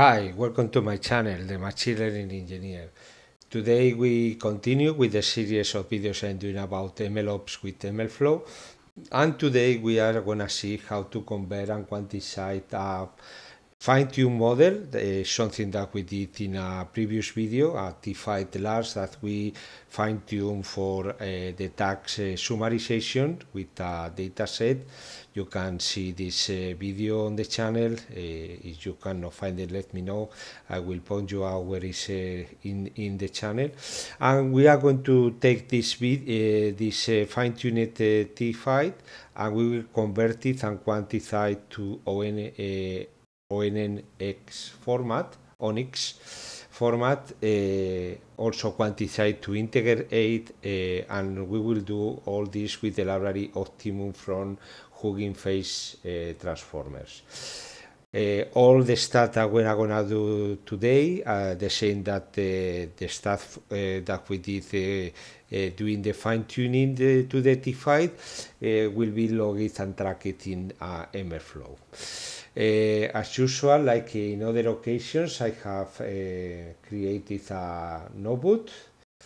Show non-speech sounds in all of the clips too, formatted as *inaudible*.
Hi, welcome to my channel, the Machine Learning Engineer. Today we continue with the series of videos I'm doing about MLOps with MLflow. And today we are going to see how to convert and quantify a fine-tuned model, eh, something that we did in a previous video, a T5 large that we fine-tuned for uh, the tax uh, summarization with a data set you can see this uh, video on the channel. Uh, if you cannot find it, let me know. I will point you out where it's uh, in in the channel. And we are going to take this uh, this uh, fine-tuned uh, T file, and we will convert it and quantify it to ON, ONNX format, ONX format uh, also quantified to integer 8 uh, and we will do all this with the library optimum from Hugging Face eh, transformers. Eh, all the stats that we're gonna do today are uh, the same that eh, the stuff that we did doing the fine tuning the, to the T5 will be logged and tracked in MFlow. Uh, as usual, like in other occasions, I have uh, created a notebook uh,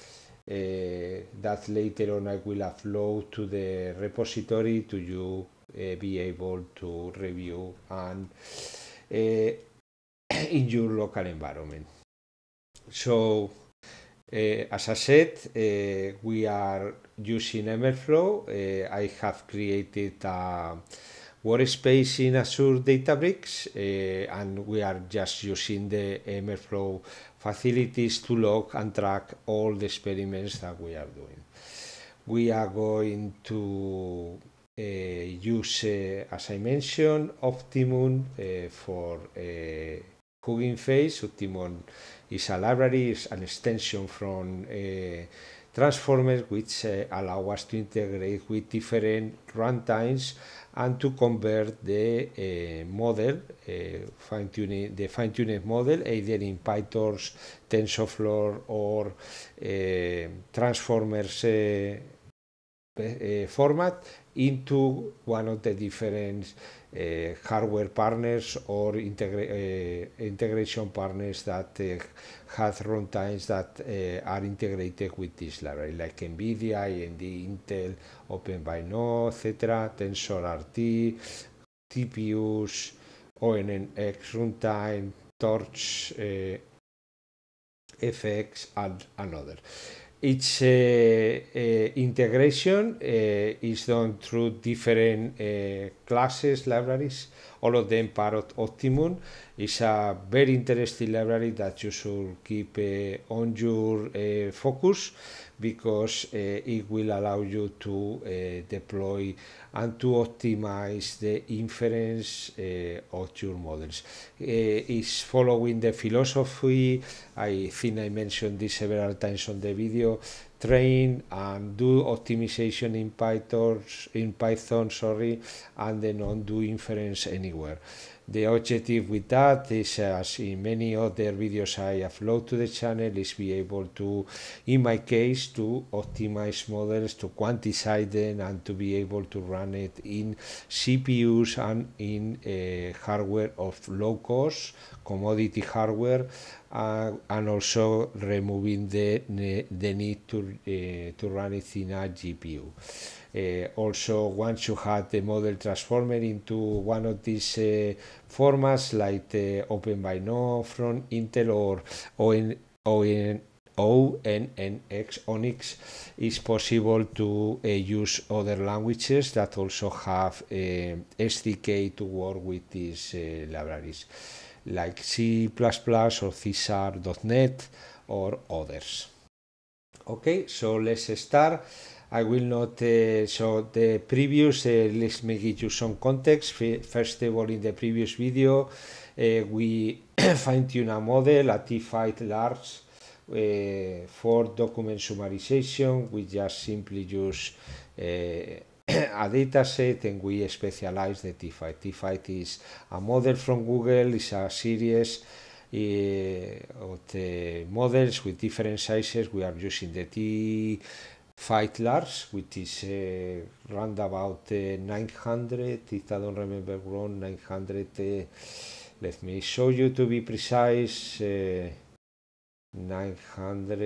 that later on I will upload to the repository to you Eh, be able to review and eh, *clears throat* in your local environment. So uh, as I said, uh, we are using Emerflow. Uh, I have created a workspace in Azure Databricks, and we are just using the Emerflow facilities to log and track all the experiments that we are doing. We are going to Eh, use, eh, as I mentioned, Optimum eh, for Hugging Face. Optimum is a library, is an extension from transformers which uh, allow us to integrate with different runtimes and to convert the uh, model, uh, fine-tuning, the fine-tuned model, either in PyTorch, TensorFlow, or transformers Eh, format into one of the different eh, hardware partners or eh, integration partners that have runtimes that are integrated with this library, like NVIDIA, AMD, Intel, OpenVINO, etc., TensorRT, TPUs, ONNX runtime, Torch, FX, and another. Each uh, uh, integration uh, is done through different classes, libraries, all of them part of Optimum. It's a very interesting library that you should keep uh, on your uh, focus because uh, it will allow you to deploy and to optimize the inference of your models. it's following the philosophy, I think I mentioned this several times on the video, train and do optimization in Python, in Python, sorry, and then on do inference anywhere. The objective with that is, as in many other videos I upload to the channel, is be able to, in my case, to optimize models, to quantize them, and to be able to run it in CPUs and in uh, hardware of low cost, commodity hardware, uh, and also removing the, the need to, uh, to run it in a GPU. Eh, also, once you had the model transformed into one of these eh, formats like the eh, Open by No from Intel or ON, ON, ONNX Onyx, it's possible to uh, use other languages that also have uh, SDK to work with these uh, libraries, like C++ or C or others. Okay, so let's start. I will not uh, show the previous. Uh, let me give you some context. First of all, in the previous video, uh, we *coughs* fine-tune a model, a T5 large, uh, for document summarization, we just simply use uh, *coughs* a dataset and we specialize the T5. T5 is a model from Google, it's a series uh, of models with different sizes. We are using the T five Lars, which is uh, around about uh, 900, if I don't remember wrong, 900, uh, let me show you to be precise, uh, 900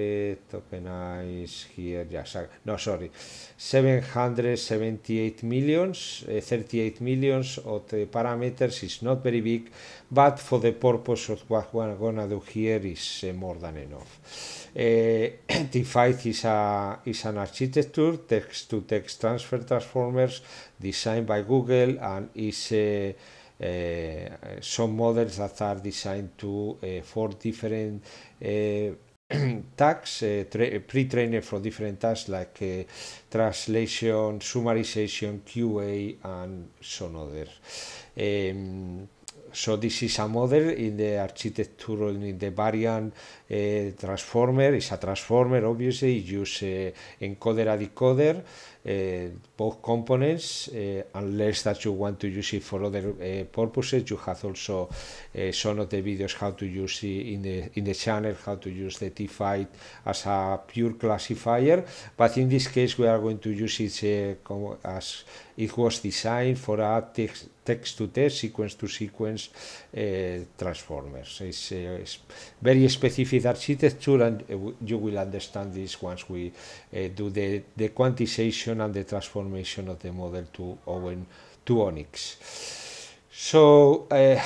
eyes here yeah sorry, no sorry 778 millions uh, 38 millions of the parameters is not very big but for the purpose of what we're gonna do here is uh, more than enough uh, eh, T5 *clears throat* is a is an architecture text to text transfer transformers designed by Google and is uh, Eh, some models that are designed to eh, for different eh, *clears throat* tags, pre-trained for different tasks like translation, summarization, QA, and some others. Um, so this is a model in the architecture in the variant uh, transformer. It's a transformer, obviously. You use uh, encoder a decoder. Uh, both components uh, unless that you want to use it for other uh, purposes you have also some of the videos how to use it in the in the channel how to use the t 5 as a pure classifier but in this case we are going to use it as it was designed for a text text to text, sequence to sequence uh, transformers. It's, uh, it's, very specific architecture, and uh, you will understand this once we do the, the quantization and the transformation of the model to Owen to Onyx. So uh,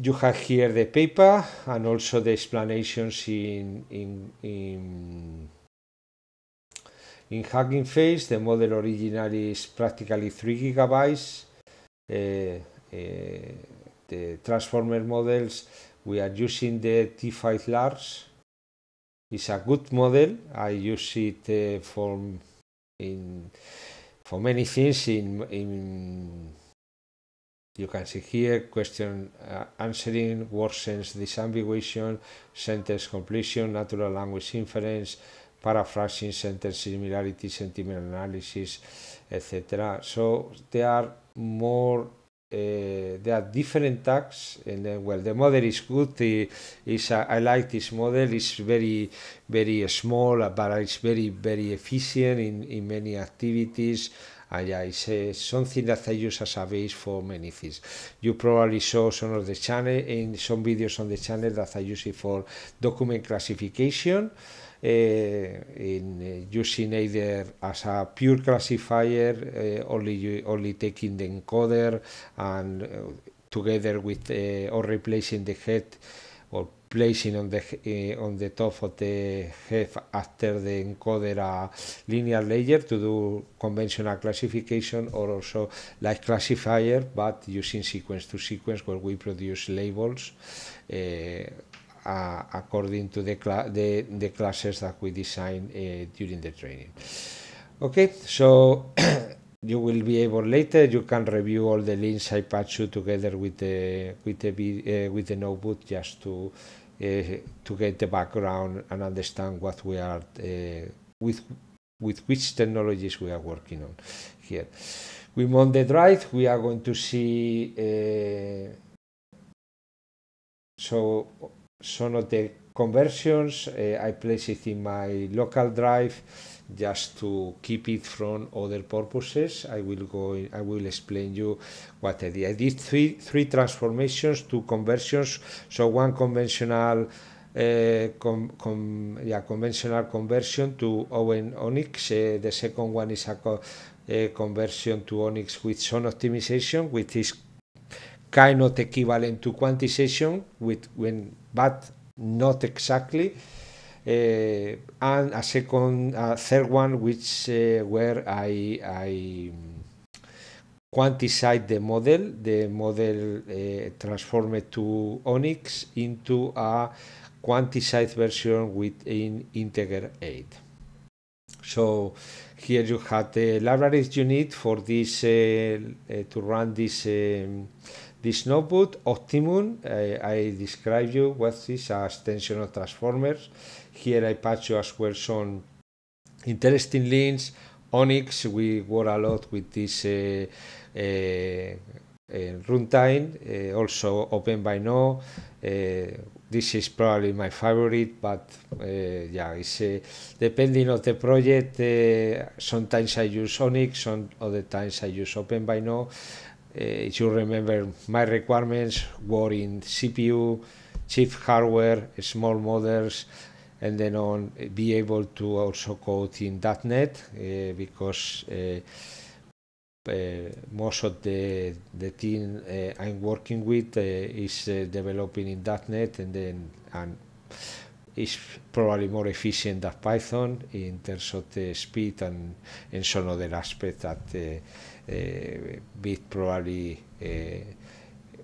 you have here the paper and also the explanations in in in, in Hugging Face. The model originally is practically three gigabytes. Uh, uh, the transformer models we are using the T5 large. It's a good model. I use it uh, for in for many things in in you can see here question uh, answering, word sense disambiguation, sentence completion, natural language inference, paraphrasing, sentence similarity, sentiment analysis, etc. So there are more uh, there are different tags and then, well the model is good the, is a, I like this model it's very very small uh, but it's very very efficient in, in many activities and yeah, it's uh, something that I use as a base for many things. You probably saw some of the channel in some videos on the channel that I use it for document classification eh, in eh, using either as a pure classifier, eh, only, only taking the encoder and eh, together with or replacing the head or placing on the uh, on the top of the head after the encoder a linear layer to do conventional classification or also like classifier but using sequence to sequence where we produce labels uh, uh, according to the, the, the, classes that we design eh, during the training. Okay, so *clears throat* you will be able later, you can review all the links I patch you together with the, with the, eh, with the notebook just to, eh, to get the background and understand what we are with with which technologies we are working on here. We mount the drive, we are going to see uh, so some of the conversions, uh, I place it in my local drive just to keep it from other purposes. I will go. In, I will explain you what I did. I did three three transformations, two conversions. So one conventional. Uh, eh, com, com, yeah, conventional conversion to Owen Onyx. Uh, the second one is a co, uh, conversion to Onyx with some optimization, which is kind of equivalent to quantization with when but not exactly uh, and a second a third one which uh, where I, I quantize the model the model uh, transformed to onyx into a quantized version within integer 8 so here you have the libraries you need for this uh, uh, to run this um, this notebook, Optimum, I, I describe you what is as extension of transformers. Here I patch you as well some interesting links. Onyx, we work a lot with this uh, uh, uh runtime, uh, also open by now. Uh, this is probably my favorite, but uh, yeah, it's depending on the project. sometimes I use Onyx, some other times I use open by now. Eh, if you remember, my requirements were in CPU, cheap hardware, small models, and then on eh, be able to also code in .NET uh, because uh, uh, most of the the team I'm working with is developing in .NET and then and is probably more efficient than Python in terms of the speed and and some other aspects that Eh, bit probably eh,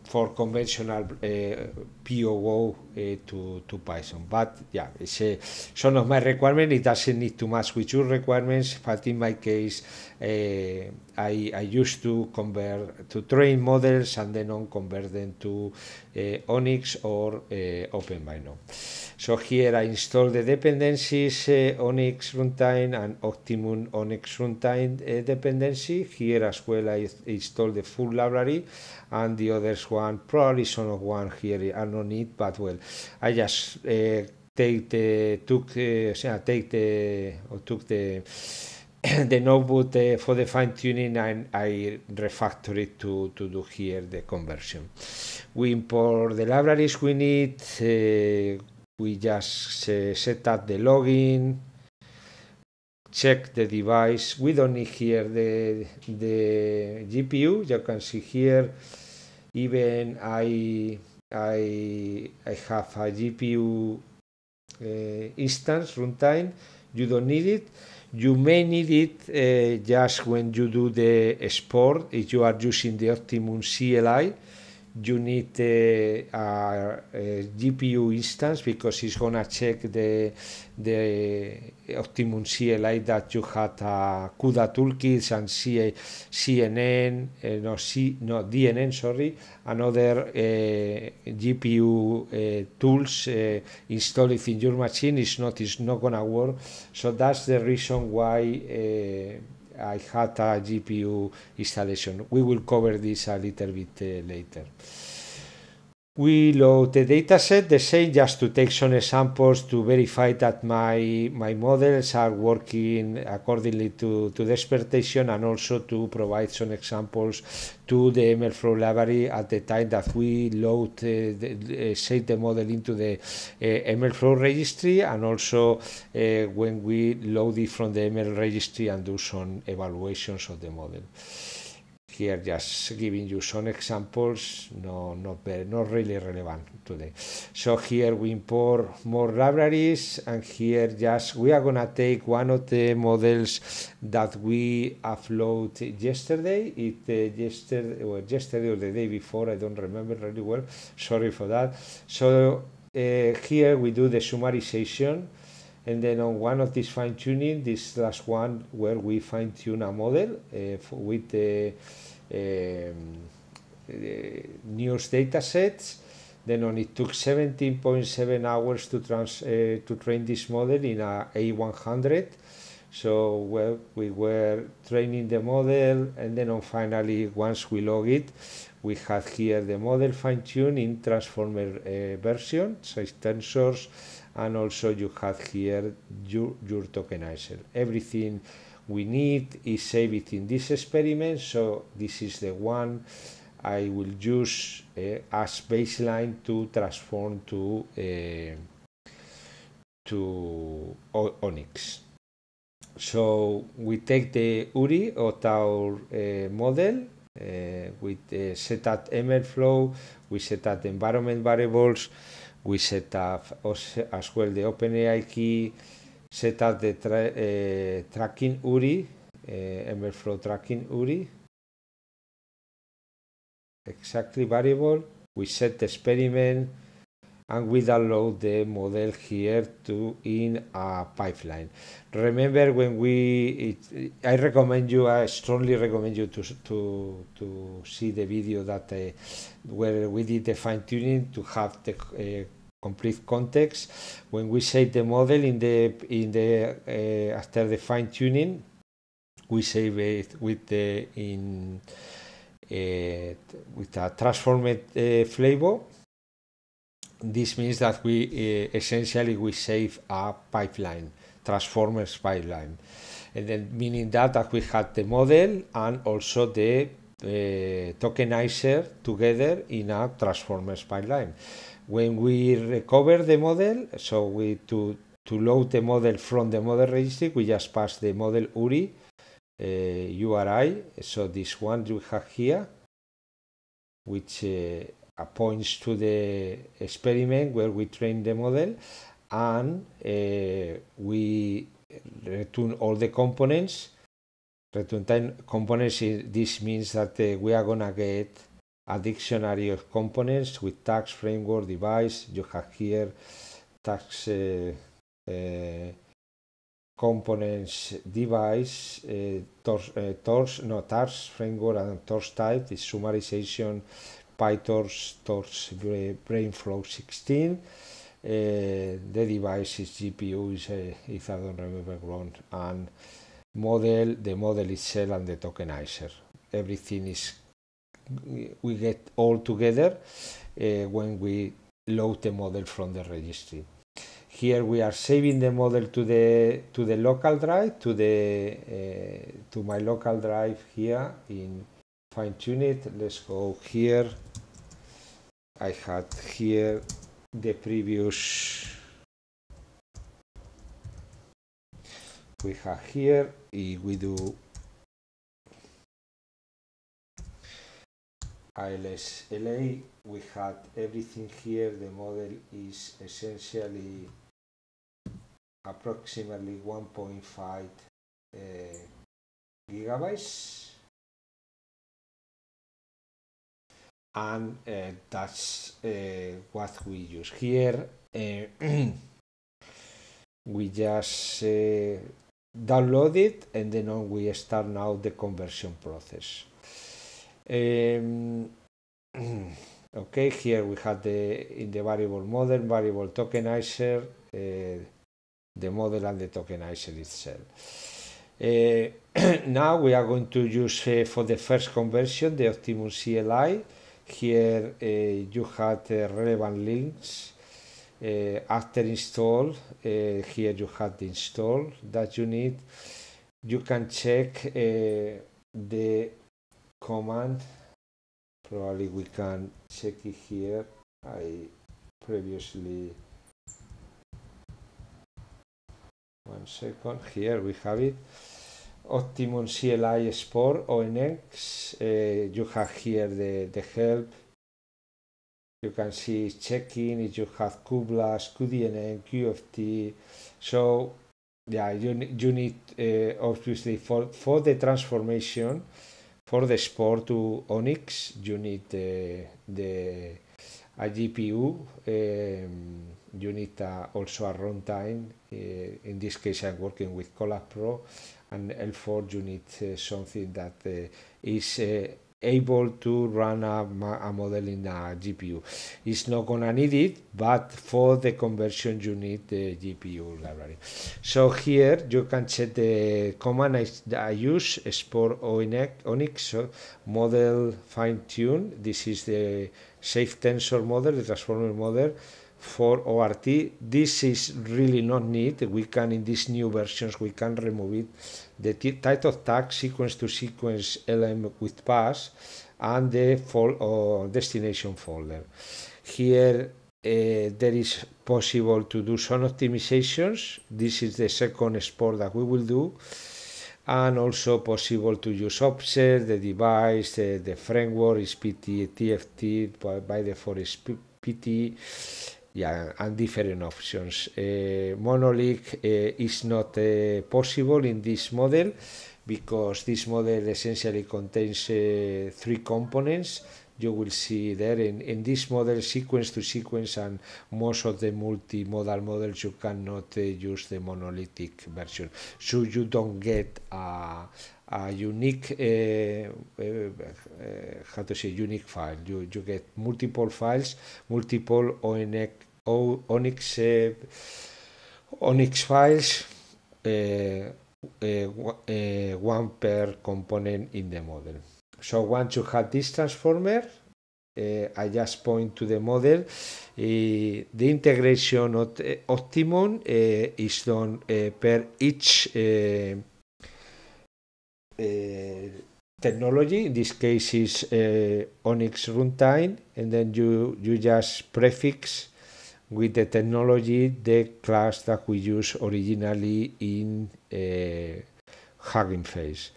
for conventional eh, POO eh, to, to Python. But yeah, it's a, eh, some of my requirement. It doesn't need too much with your requirements. But in my case, eh, I, I used to convert to train models and then on convert them to Onyx or OpenBINO. So here I install the dependencies Onyx runtime and Optimum Onyx runtime dependency. Here as well I install the full library and the others one, probably some of one here are no need but well. I just eh, take the took uh, take the or took the *coughs* the notebook uh, for the fine tuning and I refactor it to, to do here the conversion. We import the libraries we need, uh, we just uh, set up the login, check the device. We don't need here the, the GPU, you can see here even I I, I have a GPU uh, eh, instance runtime. You don't need it. You may need it uh, just when you do the sport if you are using the Optimum CLI you need a uh, uh, GPU instance because it's gonna check the the Optimum CLI that you had a uh, CUDA toolkits and CNN no C no DNN sorry and other GPU tools installed in your machine is not is not gonna work so that's the reason why I had a GPU installation. We will cover this a little bit uh, later we load uh, the dataset the same just to take some samples to verify that my, my models are working accordingly to, to the expectation and also to provide some examples to the MLflow library at the time that we load uh, the, uh, save the model into the uh, MLflow registry and also uh, when we load it from the ML registry and do some evaluations of the model here just giving you some examples, no, not, very, not really relevant today. So here we import more libraries and here just we are gonna take one of the models that we uploaded yesterday, it uh, yesterday, well, yesterday or the day before, I don't remember really well, sorry for that. So uh, here we do the summarization and then on one of these fine tuning, this last one where we fine tune a model uh, with the news datasets. Then on it took 17.7 hours to, trans, eh, to train this model in a A100. So well, we were training the model, and then on finally, once we log it, we had here the model fine-tuned in transformer uh, version, size tensors, and also you had here your, your tokenizer. Everything we need is save it in this experiment so this is the one I will use uh, as baseline to transform to uh, to o Onyx so we take the URI of our uh, model with set up ML flow we set up the environment variables we set up as well the OpenAI key Set the tra eh, tracking URI, eh, Emberflow tracking URI, exactly variable. We set the experiment and we download the model here to in a pipeline. Remember when we, it, I recommend you, I strongly recommend you to, to, to see the video that uh, where we did the fine tuning to have the uh, complete context when we save the model in the in the uh, after the fine tuning we save it with the in uh, with a transformed uh, flavor this means that we uh, essentially we save a pipeline transformers pipeline and then meaning that, that we had the model and also the uh, tokenizer together in a transformers pipeline when we recover the model, so we to, to load the model from the model registry, we just pass the model URI, uh, URI, so this one we have here, which uh, points to the experiment where we train the model, and uh, we return all the components. Return time components, this means that uh, we are gonna get a dictionary of components with tax framework device. You have here tax eh, eh, components device, eh, torch tors, no, tars framework and tors type is summarization PyTorch torch brainflow 16. the device is GPU, is, if I don't remember wrong, and model, the model itself and the tokenizer. Everything is we get all together uh, when we load the model from the registry. Here we are saving the model to the to the local drive to the uh, to my local drive here in fine tune it. Let's go here. I had here the previous we have here. If we do la we had everything here. The model is essentially approximately 1.5 uh, eh, gigabytes. And uh, that's eh, what we use here. *clears throat* we just download it and then we start now the conversion process. Um, *clears throat* okay, here we have the in the variable model, variable tokenizer, uh, the model and the tokenizer itself. Uh, *clears throat* now we are going to use uh, for the first conversion the Optimum CLI. Here you had relevant links. after install, here you have the install that you need. You can check the command probably we can check it here I previously one second here we have it Optimum CLI Sport ONX uh, you have here the, the help you can see checking if you have kublas qdnn qft so yeah you, you need uh, obviously for for the transformation for the sport to Onyx, you need the, the a GPU, um, you need also a runtime. Uh, in this case, I'm working with Colab Pro, and L4, you need uh, eh, something that eh, is able to run a, a model in a GPU. It's not gonna need it, but for the conversion you need the GPU library. So here you can set the command I, I use, export ONIX, so model fine tune. This is the safe tensor model, the transformer model for ORT. This is really not need. We can, in these new versions, we can remove it. The title tag, sequence to sequence LM with pass, and the fol or uh, destination folder. Here, uh, there is possible to do some optimizations. This is the second sport that we will do. And also possible to use offset, the device, the, the framework is PT, TFT, by, by default is PT, yeah, and different options. Uh, eh, monolith uh, eh, is not uh, possible in this model because this model essentially contains three components. You will see there in, in this model sequence to sequence and most of the multimodal models you cannot use the monolithic version. So you don't get a, a unique uh, uh, uh, how to say unique file you, you get multiple files multiple ONX Onyx, Onyx files eh, eh, eh, one per component in the model. So once you have this transformer, uh, I just point to the model. Uh, the integration of uh, optimum is done per each technology. In this case is Onyx runtime, and then you you just prefix with the technology, the class that we used originally in uh, Hugging Face.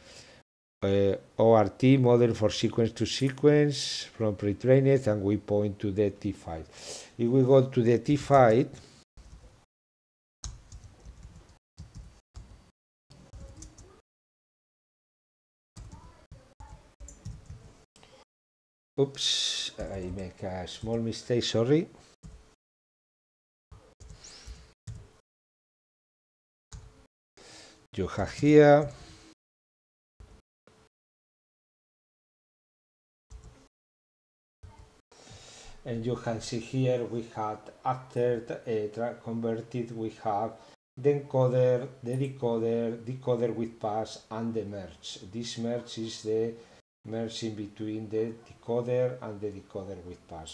Uh, ORT model for sequence to sequence from pre-trained and we point to the T5. If we go to the T5, oops, I make a small mistake, sorry. You have here, And you can see here we had after uh, converted we have the encoder, the decoder, decoder with pass and the merge. This merge is the merge in between the decoder and the decoder with pass.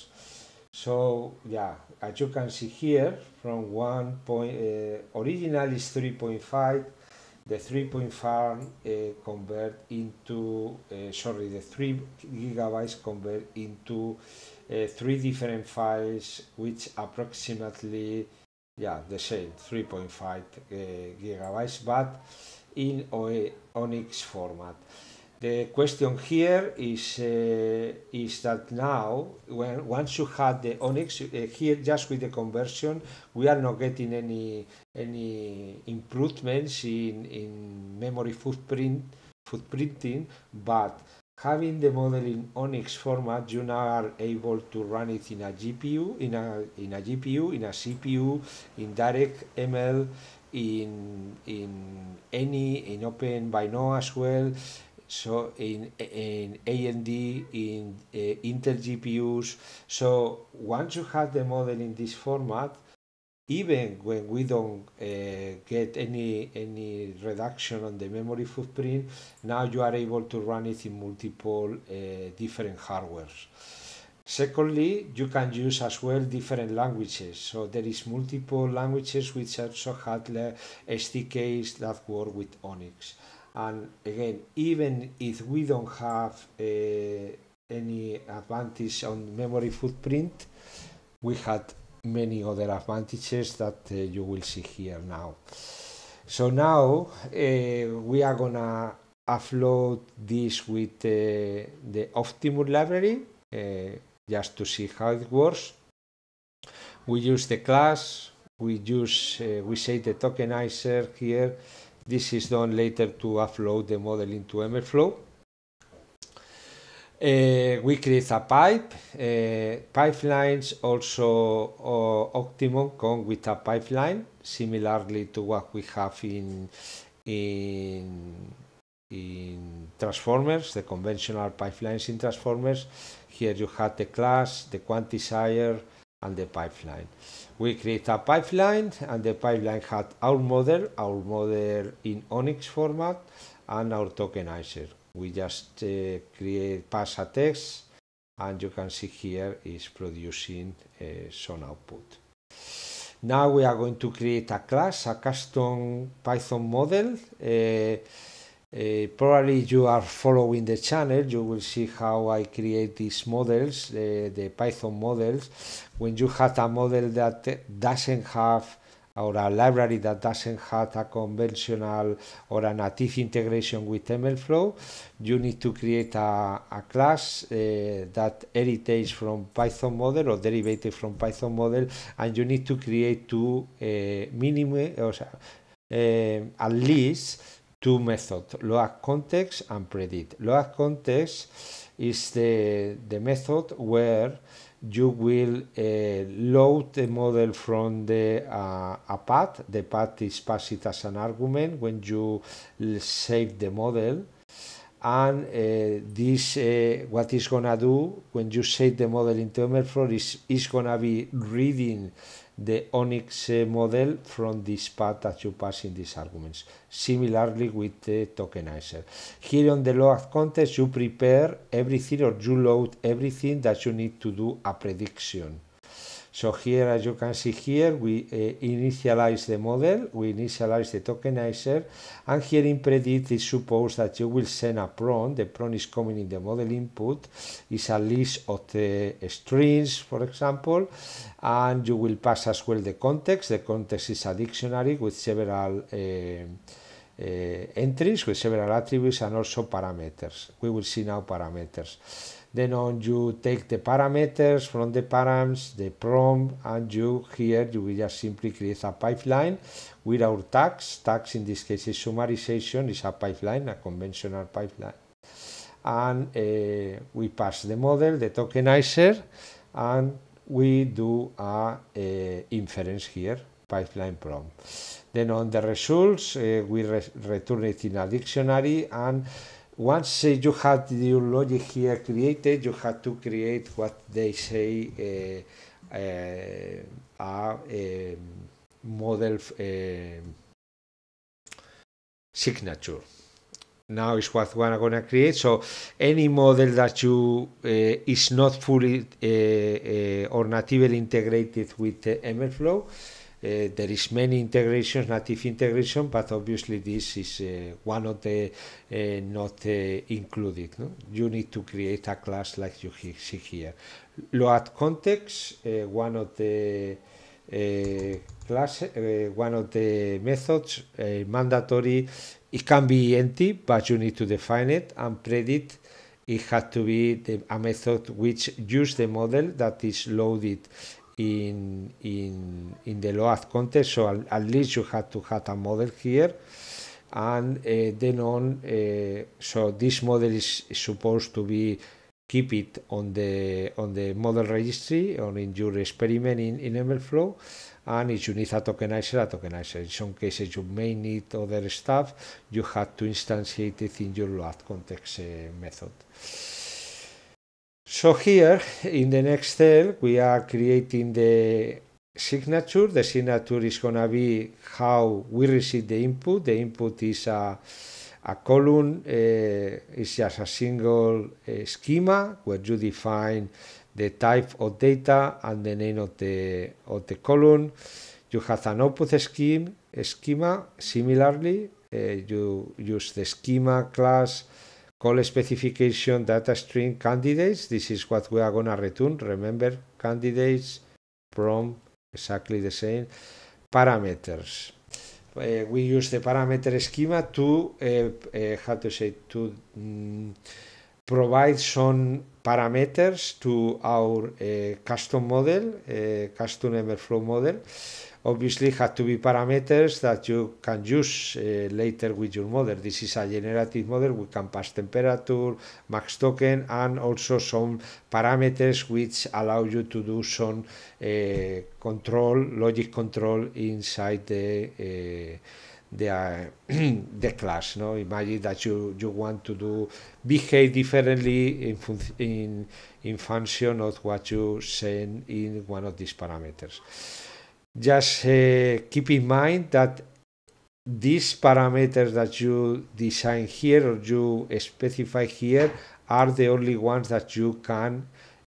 So yeah, as you can see here, from one point, uh, original is 3.5, the 3.5 uh, convert into uh, sorry the 3 gigabytes convert into uh, three different files which approximately yeah the same 3.5 uh, gigabytes but in OA, onyx format the question here is uh, is that now when once you had the Onyx uh, here just with the conversion we are not getting any any improvements in in memory footprint footprinting but having the model in Onyx format you now are able to run it in a GPU in a in a GPU in a CPU in direct ML in in any in open by now as well so in in AMD, in uh, Intel GPUs. So once you have the model in this format, even when we don't uh, get any any reduction on the memory footprint, now you are able to run it in multiple uh, different hardwares. Secondly, you can use as well different languages. So there is multiple languages which also have SDKs that work with ONIX. And again, even if we don't have uh, any advantage on memory footprint, we had many other advantages that uh, you will see here now. So now uh, we are gonna upload this with the Optimum library just to see how it works. We use the class, we use, we say the tokenizer here, this is done later to upload the model into MLflow. Uh, we create a pipe. Uh, pipelines also uh, Optimum come with a pipeline, similarly to what we have in in in transformers, the conventional pipelines in transformers. Here you have the class, the quantifier, and the pipeline we create a pipeline and the pipeline had our model, our model in ONIX format and our tokenizer. We just uh, create pass a text and you can see here is producing uh, some output. Now we are going to create a class, a custom Python model. Uh, uh, probably you are following the channel, you will see how I create these models, uh, the Python models. When you have a model that doesn't have or a library that doesn't have a conventional or a native integration with MLflow, you need to create a, a class uh, that inherits from Python model or derivative from Python model, and you need to create two uh, minimum, or, uh, at least two methods, load context and predict. Load context is the, the method where you will uh, load the model from the uh, a path. The path is passed as an argument when you save the model. And uh, this, uh, what it's gonna do when you save the model into MLflow is, is gonna be reading the Onyx eh, model from this path that you pass in these arguments, similarly with the tokenizer. Here on the load context, you prepare everything or you load everything that you need to do a prediction. So here, as you can see here, we uh, initialize the model, we initialize the tokenizer, and here in predict is supposed that you will send a prompt. The prompt is coming in the model input, is a list of the strings, for example, and you will pass as well the context. The context is a dictionary with several uh, entries, with several attributes and also parameters. We will see now parameters. Then on you take the parameters from the params, the prompt, and you here you will just simply create a pipeline with our tags. Tags in this case is summarization, is a pipeline, a conventional pipeline. And uh, we pass the model, the tokenizer, and we do a, a uh, inference here pipeline prompt. Then on the results, uh, we re return it in a dictionary and once uh, you have your logic here created, you have to create what they say uh, uh, are um, model um, signature. Now is what we are gonna create. So any model that you uh, is not fully uh, or natively integrated with MLflow uh, there is many integrations, native integration, but obviously this is uh, one of the uh, not included. No? You need to create a class like you see here. Load context, one of the class, one of the methods mandatory. It can be empty, but you need to define it and predict it has to be the, a method which use the model that is loaded in in in the load context. So at, at least you have to have a model here, and uh, then on. Uh, so this model is supposed to be keep it on the on the model registry or in your experiment in, in MLflow. And if you need a tokenizer, a tokenizer. In some cases, you may need other stuff. You have to instantiate it in your load context uh, method. So here in the next cell, we are creating the signature. The signature is going to be how we receive the input. The input is a, a column, uh, it's just a single uh, schema where you define the type of data and the name of the, of the column. You have an output scheme, schema. Similarly, uh, you use the schema class call specification data stream candidates. This is what we are going to return. Remember, candidates from exactly the same parameters. Uh, we use the parameter schema to, uh, uh, how to say, to um, provide some parameters to our uh, custom model, uh, custom flow model. Obviously, have to be parameters that you can use uh, later with your model. This is a generative model. We can pass temperature, max token, and also some parameters which allow you to do some control, logic control inside the *clears throat* the class. No, imagine that you you want to do behave differently in in in function of what you send in one of these parameters. Just uh, keep in mind that these parameters that you design here or you specify here are the only ones that you can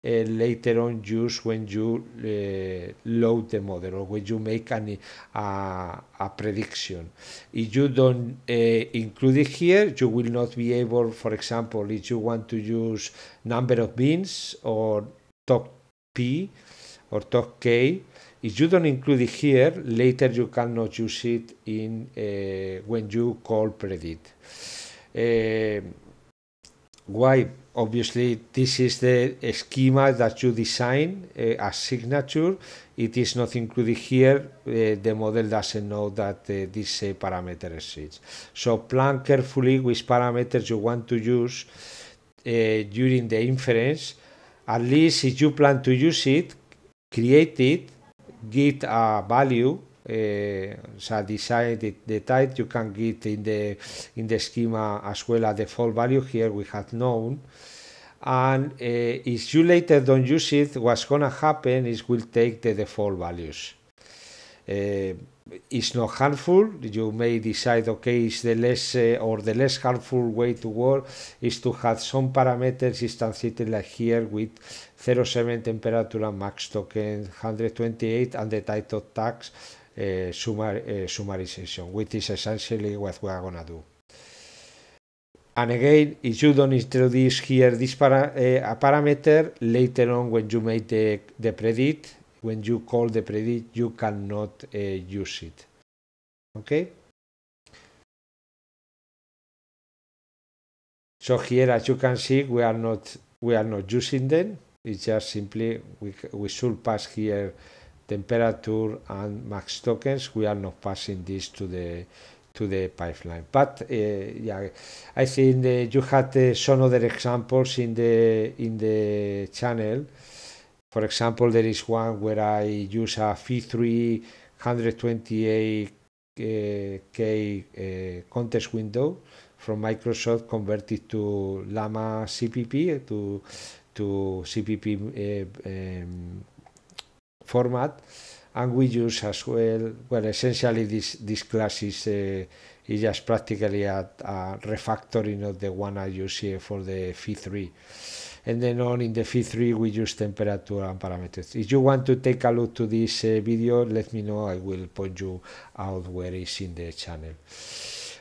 uh, later on use when you uh, load the model or when you make any uh, a prediction. If you don't uh, include it here, you will not be able, for example, if you want to use number of bins or top P or top K, if you don't include it here, later you cannot use it in uh, when you call predict. Uh, why? obviously this is the schema that you design uh, as signature it is not included here uh, the model doesn't know that uh, this parameter exists so plan carefully which parameters you want to use during the inference at least if you plan to use it create it get a value Eh, so decide the, the type you can get in the in the schema as well as the default value here we have known and uh, if you later don't use it what's gonna happen is we'll take the default values uh, it's not harmful you may decide okay is the less uh, or the less harmful way to work is to have some parameters instantiated like here with 07 temperature max token 128 and the type of tags uh, eh, summarization, eh, which is essentially what we are going to do. And again, if you don't introduce here this para, eh, a parameter, later on when you make the, the predict, when you call the predict, you cannot use it. Okay? So here, as you can see, we are not we are not using them. It's just simply we we should pass here temperature and max tokens. We are not passing this to the to the pipeline. But uh, yeah, I think uh, you had uh, some other examples in the in the channel. For example, there is one where I use a V3 128k context window from Microsoft converted to Llama CPP to to CPP uh, um, format, and we use as well, well, essentially this, this class is, uh, eh, is just practically a, a, refactoring of the one I use here for the phi3. And then on in the phi3 we use temperature and parameters. If you want to take a look to this uh, video, let me know, I will point you out where it's in the channel.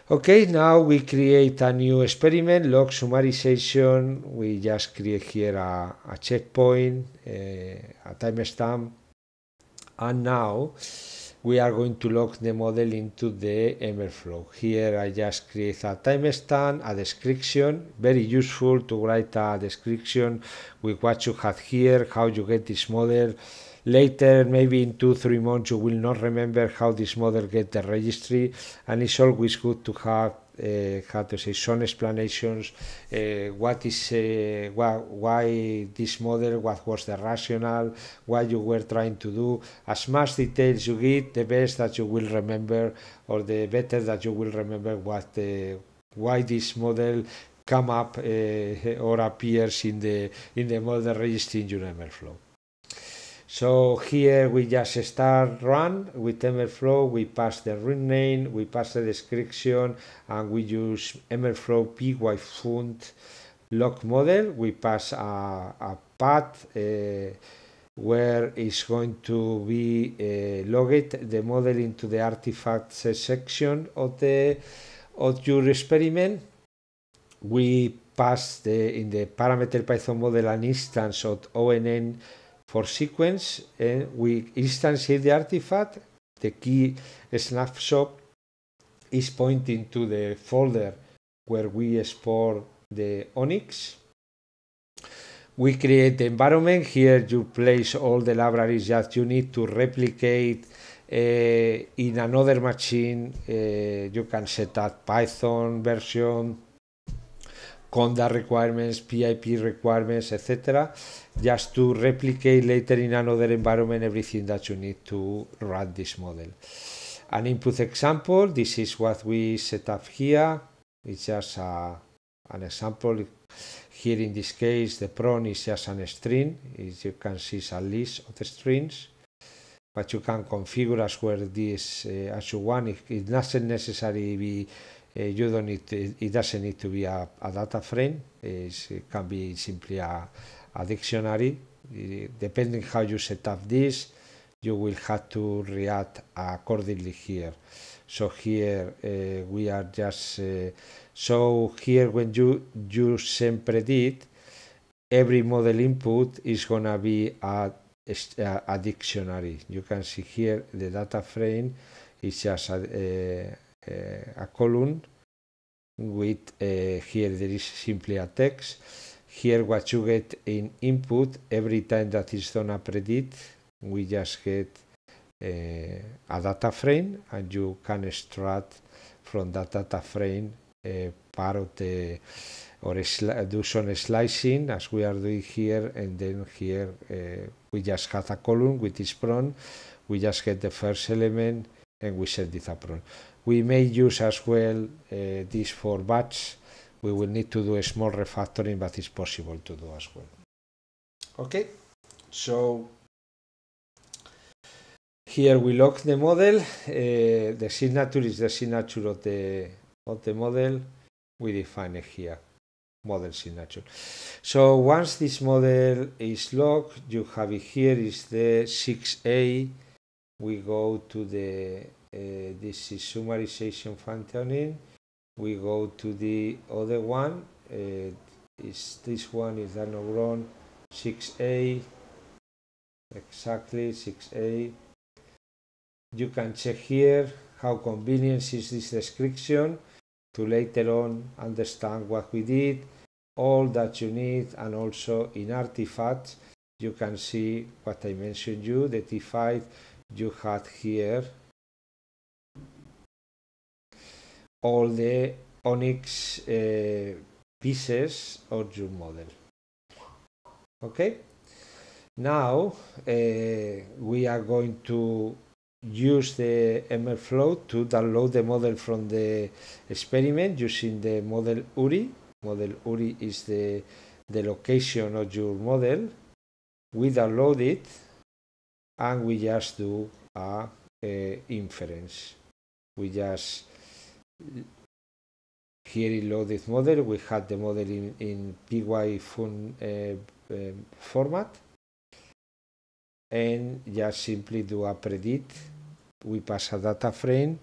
Okay, now we create a new experiment, log summarization. We just create here a, a checkpoint, uh, a timestamp, and now we are going to lock the model into the MLflow. Here I just create a timestamp, a description, very useful to write a description with what you have here, how you get this model. Later, maybe in two, three months, you will not remember how this model get the registry and it's always good to have uh, how to say some explanations uh, what is uh, eh, why, why this model what was the rationale what you were trying to do as much details you get the best that you will remember or the better that you will remember what the why this model come up or appears in the in the model registry in your ML flow so here we just start run with MLflow, we pass the run name, we pass the description, and we use MLflow py font log model. We pass a, a path uh, where is going to be uh, logged the model into the artifacts section of the of your experiment. We pass the in the parameter Python model an instance of ONN for sequence and eh, we instantiate the artifact. The key snapshot is pointing to the folder where we export the ONIX. We create the environment. Here you place all the libraries that you need to replicate uh, in another machine. Uh, you can set up Python version, conda requirements, PIP requirements, etc. just to replicate later in another environment everything that you need to run this model. An input example, this is what we set up here. It's just a, an example. Here in this case, the pron is just an string. As you can see, it's a list of the strings. But you can configure as well this uh, as you want. It, it doesn't necessarily be you don't need to, it doesn't need to be a, a data frame. It's, eh, it can be simply a, a dictionary. depending how you set up this, you will have to react accordingly here. So here uh, we are just, uh, so here when you, you send predict, every model input is gonna be a, a, a dictionary. You can see here the data frame is just a, a a column with here there is simply a text here what you get in input every time that is done a predict we just get uh, a data frame and you can extract from that data frame uh, part of the or do some slicing as we are doing here and then here uh, we just have a column with this prompt we just get the first element and we set this a prompt we may use as well uh, this for batch. We will need to do a small refactoring, but it's possible to do as well. Okay, so here we lock the model. Uh, the signature is the signature of the of the model. We define it here model signature. So once this model is locked, you have it here is the 6A. We go to the uh, this is summarization functioning. We go to the other one. Uh, is this one is a 6A, exactly 6A. You can check here how convenient is this description to later on understand what we did, all that you need, and also in artifacts you can see what I mentioned you, the T5 you had here all the onyx uh, pieces of your model okay now uh, we are going to use the MLflow to download the model from the experiment using the model URI. Model URI is the, the location of your model. We download it and we just do a, a eh, inference. We just here in loaded model, we had the model in, in PY eh, eh, format and just simply do a predict. We pass a data frame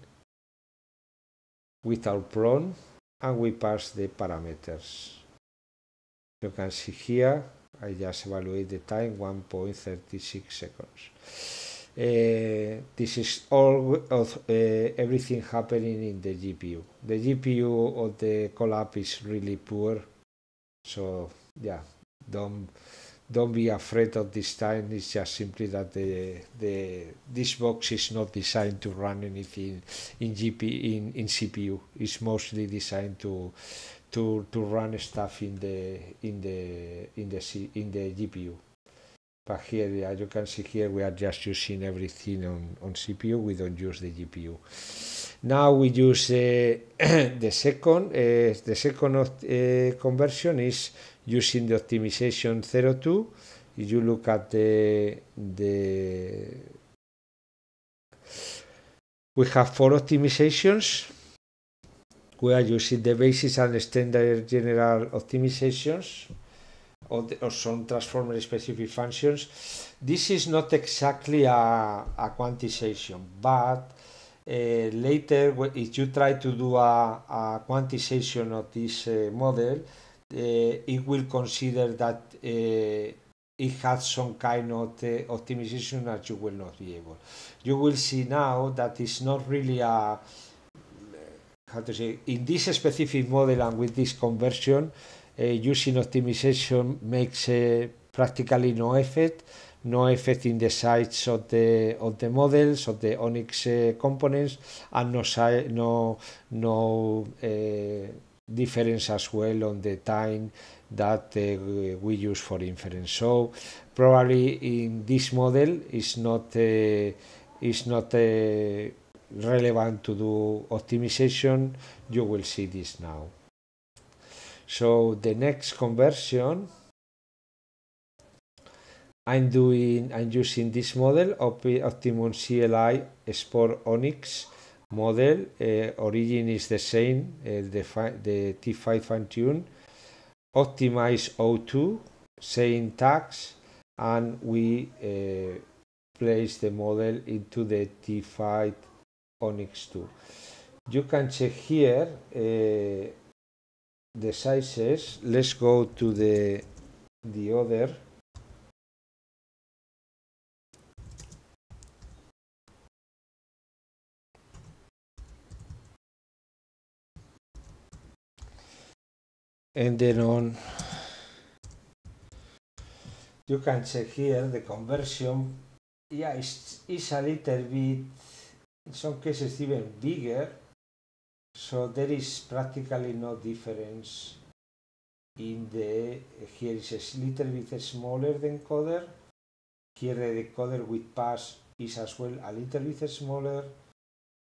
with our prone and we pass the parameters. You can see here, I just evaluate the time 1.36 seconds. Eh, this is all of uh, everything happening in the GPU. The GPU of the collab is really poor, so yeah, don't don't be afraid of this time. It's just simply that the the this box is not designed to run anything in GP in in CPU. It's mostly designed to to to run stuff in the in the in the C, in the GPU. But here, as you can see here, we are just using everything on, on CPU, we don't use the GPU. Now we use uh, *clears throat* the second, uh, the second uh, conversion is using the optimization 02. If you look at the, the we have four optimizations. We are using the basis and standard general optimizations or, or some transformer specific functions. This is not exactly a, a quantization, but uh, later if you try to do a, a quantization of this uh, model, eh, it will consider that it has some kind of optimization that you will not be able. You will see now that it's not really a, how to say, in this specific model and with this conversion, Eh, using optimization makes eh, practically no effect, no effect in the size of the of the models of the Onyx eh, components, and no no no difference as well on the time that uh, we use for inference. So probably in this model is not uh, is not uh, relevant to do optimization. You will see this now. So the next conversion, I'm doing, I'm using this model, Optimum CLI Sport Onyx model. Uh, origin is the same, uh, the, the T5 fine tune. Optimize O2, same tags, and we uh, place the model into the T5 Onyx 2. You can check here uh, the sizes, let's go to the, the other. And then on, you can check here the conversion. Yeah, it's, it's a little bit, in some cases even bigger So there is practically no difference in the, here is a little bit smaller than coder, here the decoder with pass is as well a little bit smaller,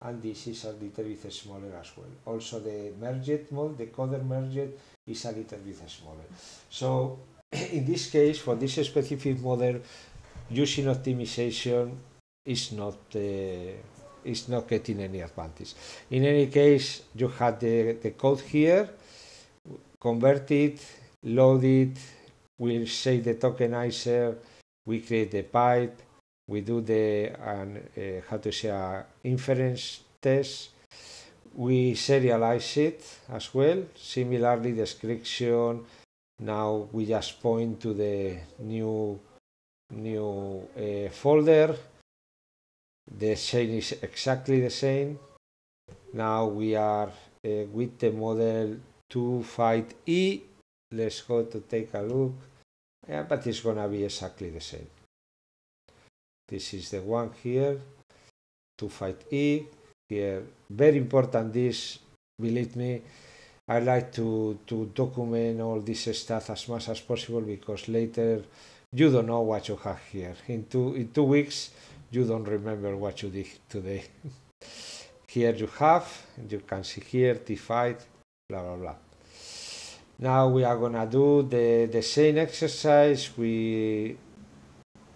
and this is a little bit smaller as well. Also the merged mode, the coder merged is a little bit smaller. So *clears throat* in this case, for this specific model, using optimization is not uh, is not getting any advantage. In any case, you have the, the code here, convert it, load it, we'll save the tokenizer, we create the pipe, we do the and, uh, how to say uh, inference test, we serialize it as well. Similarly, description. Now we just point to the new new uh, folder the same is exactly the same now we are uh, with the model 25e let's go to take a look yeah, but it's gonna be exactly the same this is the one here 25e here very important this believe me I like to, to document all this stuff as much as possible because later you don't know what you have here. In two, in two weeks, you don't remember what you did today. *laughs* here you have, you can see here, t blah, blah, blah. Now we are gonna do the, the same exercise. We,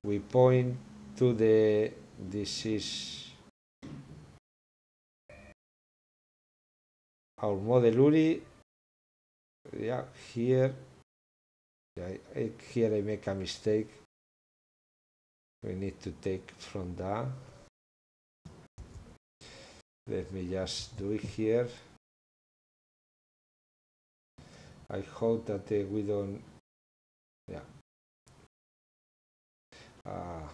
we point to the, this is our model URI. Yeah, here, yeah, here I make a mistake we need to take from that let me just do it here I hope that uh, we don't yeah uh,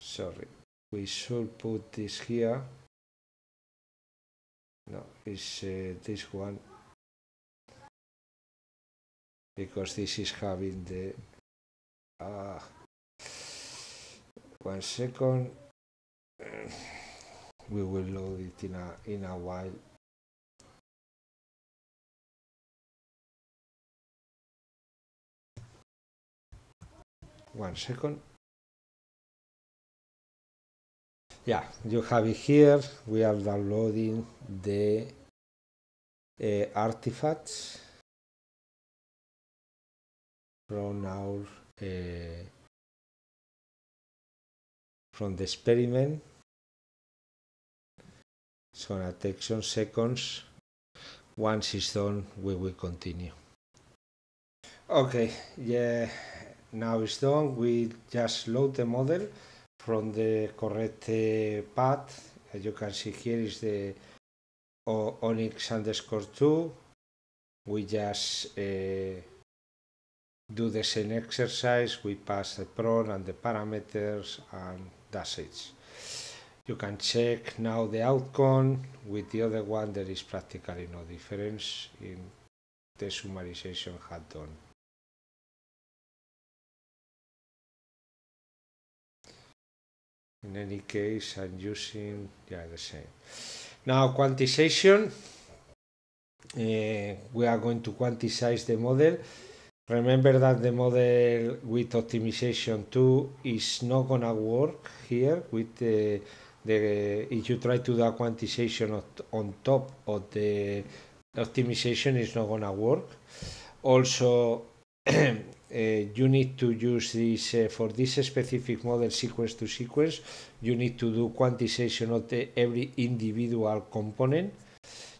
sorry we should put this here no it's uh, this one because this is having the uh, one second. We will load it in a in a while. One second. Yeah, you have it here. We are downloading the uh, artifacts from our uh, from the experiment. So gonna take some seconds. Once it's done, we will continue. Okay, yeah, now it's done. We just load the model from the correct uh, path. As you can see here is the Onyx underscore 2. We just uh, do the same exercise, we pass the prone and the parameters and that's it. You can check now the outcome, with the other one there is practically no difference in the summarization had done. In any case, I'm using yeah, the same. Now quantization, uh, we are going to quantize the model. Remember that the model with optimization 2 is not gonna work here with the, eh, the if you try to do a quantization on top of the optimization is not gonna work. Also uh, *clears throat* you need to use this uh, for this specific model sequence to sequence you need to do quantization of the, every individual component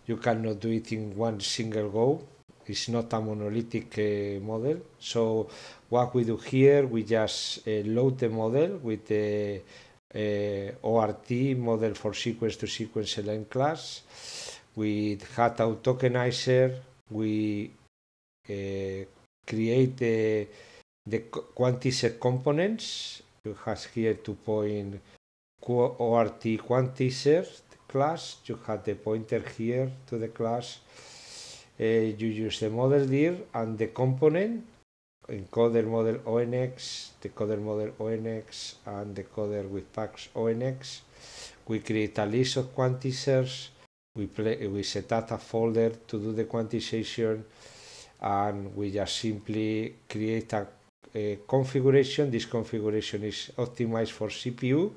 you cannot do it in one single go it's not a monolithic uh, model. So what we do here, we just uh, load the model with the uh, ORT model for sequence to sequence LN class. With a tokenizer, we uh, create the, the components. You have here two point ORT quantizer class. You have the pointer here to the class Eh, you use the model dir and the component encoder model ONX, decoder model ONX, and decoder with packs ONX. We create a list of quantizers. We play, we set up a folder to do the quantization, and we just simply create a, a configuration. This configuration is optimized for CPU,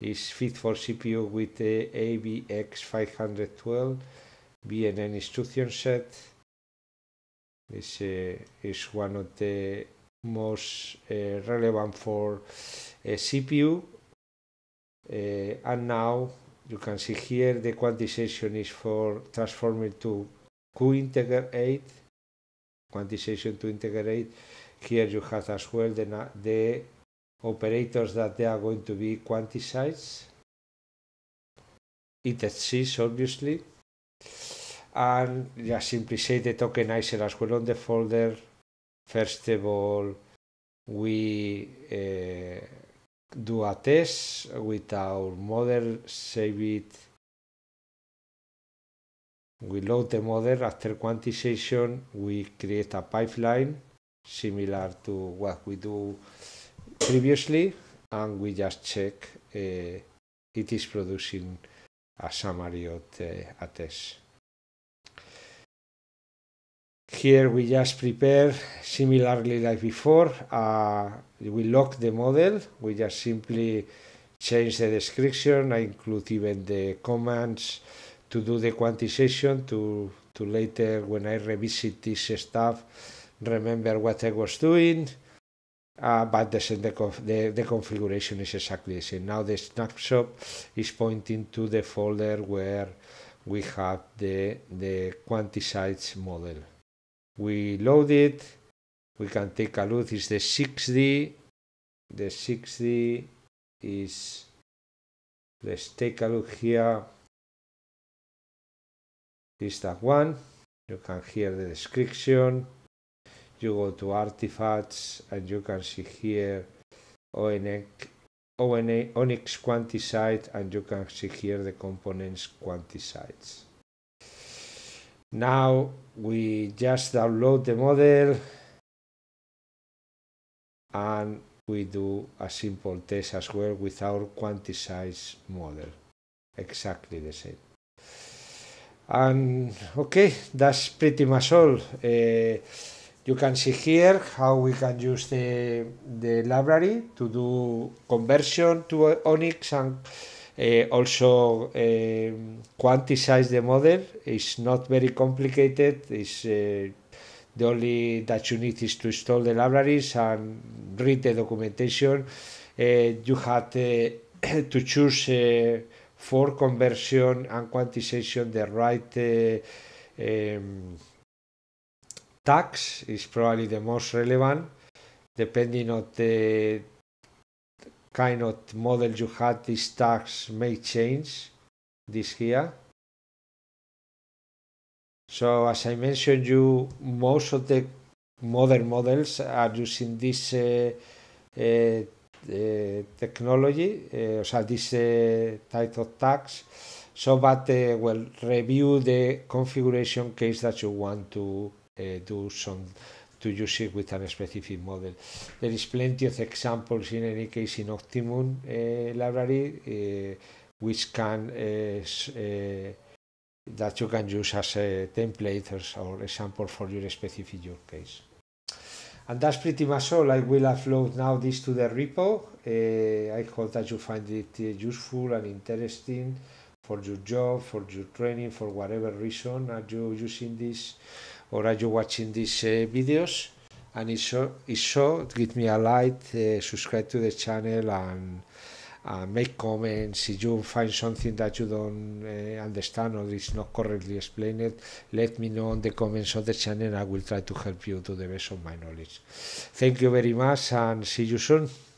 is fit for CPU with the AVX512 VNN instruction set. This is one of the most eh, relevant for eh, CPU. Eh, and now you can see here the quantization is for transforming to co 8 quantization to integrate here you have as well the, the operators that they are going to be quantized it exists obviously and just simply say the tokenizer as well on the folder. First of all, we uh, do a test with our model, save it. We load the model after quantization, we create a pipeline similar to what we do previously, and we just check uh, it is producing here we just prepare similarly like before. Uh, we lock the model. We just simply change the description. I include even the commands to do the quantization to, to later when I revisit this stuff, remember what I was doing uh, but the, the, the, configuration is exactly the same. Now the snapshot is pointing to the folder where we have the, the quantisize model. We load it, we can take a look, it's the 6D, the 6D is, let's take a look here. this that one, you can hear the description, you go to artifacts and you can see here ONX, ONX quantisite and you can see here the components quantisites. Now we just download the model and we do a simple test as well with our quantized model. Exactly the same. And okay, that's pretty much all. Uh, you can see here how we can use the, the library to do conversion to ONIX and uh, also eh, quantize the model. It's not very complicated. It's, uh, the only that you need is to install the libraries and read the documentation. you had *coughs* to choose for conversion and quantization the right um, tax is probably the most relevant, depending on the kind of model you had, this tax may change this year. So as I mentioned you, most of the modern models are using this uh, uh, uh, technology, uh, so this uh, type of tax. So, but uh, well, review the configuration case that you want to Eh, do some to use it with a specific model. There is plenty of examples in any case in Optimum eh, library eh, which can that you can use as a template or example for your specific use case. And that's pretty much all. I will upload now this to the repo. Uh, I hope that you find it useful and interesting for your job, for your training, for whatever reason are you using this or are you watching these eh, videos? And if so, if so, give me a like, eh, subscribe to the channel, and uh, make comments. If you find something that you don't uh, understand or is not correctly explained, let me know in the comments of the channel. I will try to help you to the best of my knowledge. Thank you very much and see you soon.